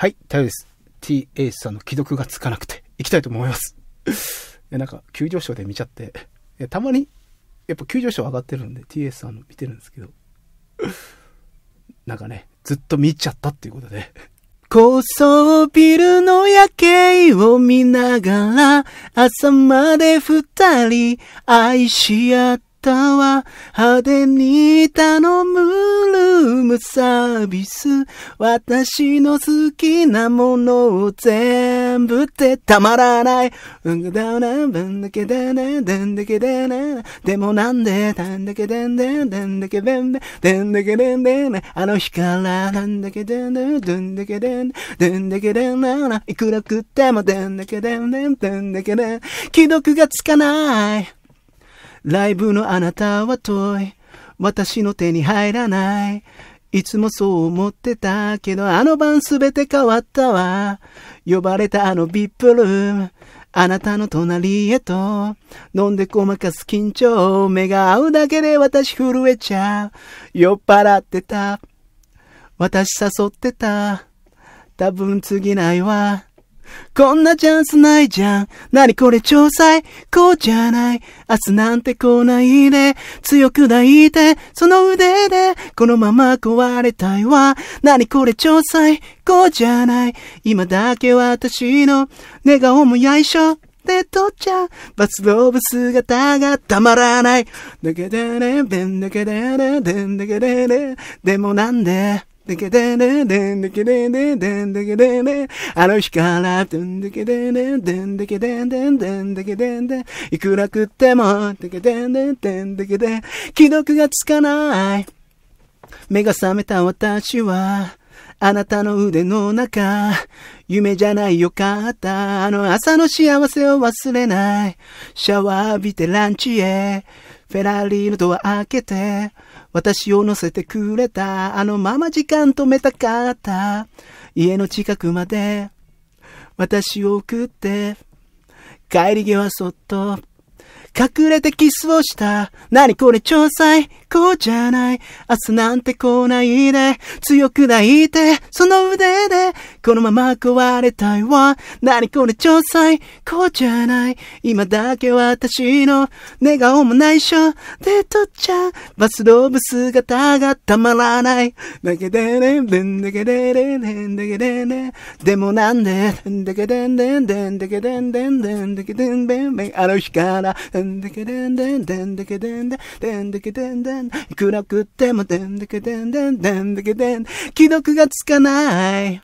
はい、大丈夫です。t a さんの既読がつかなくて、行きたいと思います。で、なんか、急上昇で見ちゃって、たまに、やっぱ急上昇上がってるんで、t a さんの見てるんですけど、なんかね、ずっと見ちゃったっていうことで、高層ビルの夜景を見ながら朝まで二人愛し合ってたは派手に頼むルームサービス。私の好きなものを全部ってたまらない。うんだな、ぶんだけだねでんだけだねでもなんで、たんだけでんでん、でんだけでんべ、でんだけでんでん、あの日からなんだけでんでん、でんだけでん、でんだけでんな、いくら食ってもでんだけでんでん、でんだけでん、既読がつかない。ライブのあなたは遠い。私の手に入らない。いつもそう思ってたけど、あの晩すべて変わったわ。呼ばれたあの VIP ルーム。あなたの隣へと、飲んでごまかす緊張。目が合うだけで私震えちゃう。酔っ払ってた。私誘ってた。多分次ないわ。こんなチャンスないじゃん。なにこれ超最こうじゃない。明日なんて来ないで。強く抱いて、その腕で。このまま壊れたいわ。なにこれ超才こうじゃない。今だけ私の寝顔もやいしょ。で、とっちゃバスローブ姿がたまらない。だけてね、べんだけでね、でんだけでね、でもなんで、でけでねでんでけでねでんでけでねあの日からでんでけでねでんでけでんでんでんでけでんでいくら食ってもでけでねでんでけで既読がつかない目が覚めた私はあなたの腕の中、夢じゃないよかった。あの朝の幸せを忘れない。シャワー浴びてランチへ。フェラーリのドア開けて、私を乗せてくれた。あのまま時間止めたかった。家の近くまで、私を送って、帰り際そっと、隠れてキスをした。何これ、超才こうじゃない。明日なんて来ないで。強く抱いて、その腕で。このまま壊れたいわ。何これ超才。こうじゃない。今だけ私の寝顔も内緒。で、とっちゃバスローブ姿がたまらない。だけでね、でんだけでね、でんだけでね。でもなんで、でんだけでんでんでんだけでんでんでんだけでんべんべん。あの日から、でんだけでんでんでんだけでんでんでんだけでんでん。ん。暗くてもでんでけでんでんでんでけでん。既読がつかない。